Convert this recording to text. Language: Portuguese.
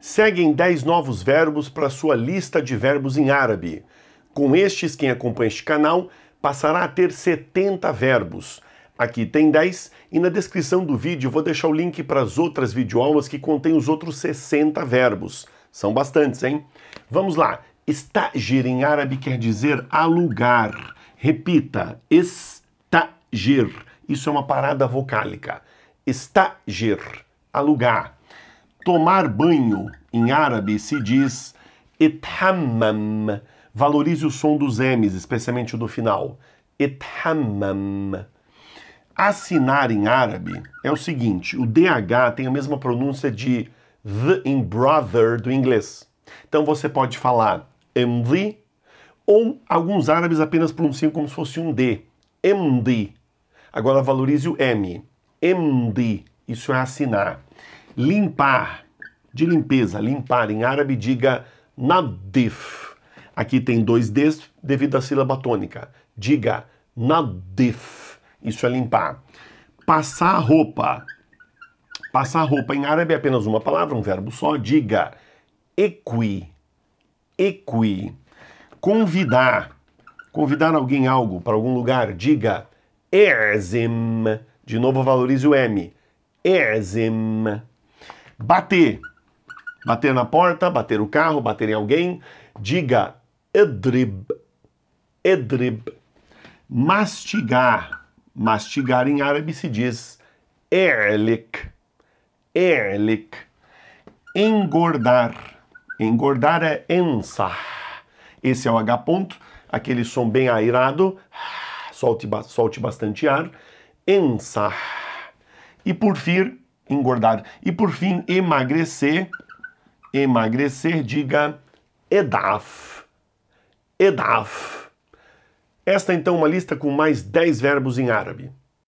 seguem 10 novos verbos para sua lista de verbos em árabe. Com estes, quem acompanha este canal passará a ter 70 verbos. Aqui tem 10 e na descrição do vídeo vou deixar o link para as outras videoaulas que contêm os outros 60 verbos. São bastantes, hein? Vamos lá. Estagir em árabe quer dizer alugar. Repita, estagir. Isso é uma parada vocálica. Estagir, alugar. Tomar banho, em árabe, se diz ithammam. Valorize o som dos M's, especialmente o do final. Ithammam. Assinar em árabe é o seguinte: o DH tem a mesma pronúncia de the em brother do inglês. Então você pode falar MD ou alguns árabes apenas pronunciam como se fosse um D. MD. Agora valorize o M. MD. Isso é assinar. Limpar, de limpeza, limpar em árabe, diga nadif. Aqui tem dois Ds devido à sílaba tônica. Diga nadif. Isso é limpar. Passar roupa. Passar roupa em árabe é apenas uma palavra, um verbo só. Diga equi. Equi. Convidar. Convidar alguém algo para algum lugar. Diga erzim. De novo, valorize o M. Erzim bater. Bater na porta, bater o carro, bater em alguém. Diga edrib, edrib. Mastigar. Mastigar em árabe se diz erlik, erlik. Engordar. Engordar é ensar. Esse é o H ponto, aquele som bem airado. Solte, solte bastante ar. Ensar. E por fim, engordar. E por fim, emagrecer, emagrecer, diga edaf, edaf. Esta então é uma lista com mais 10 verbos em árabe.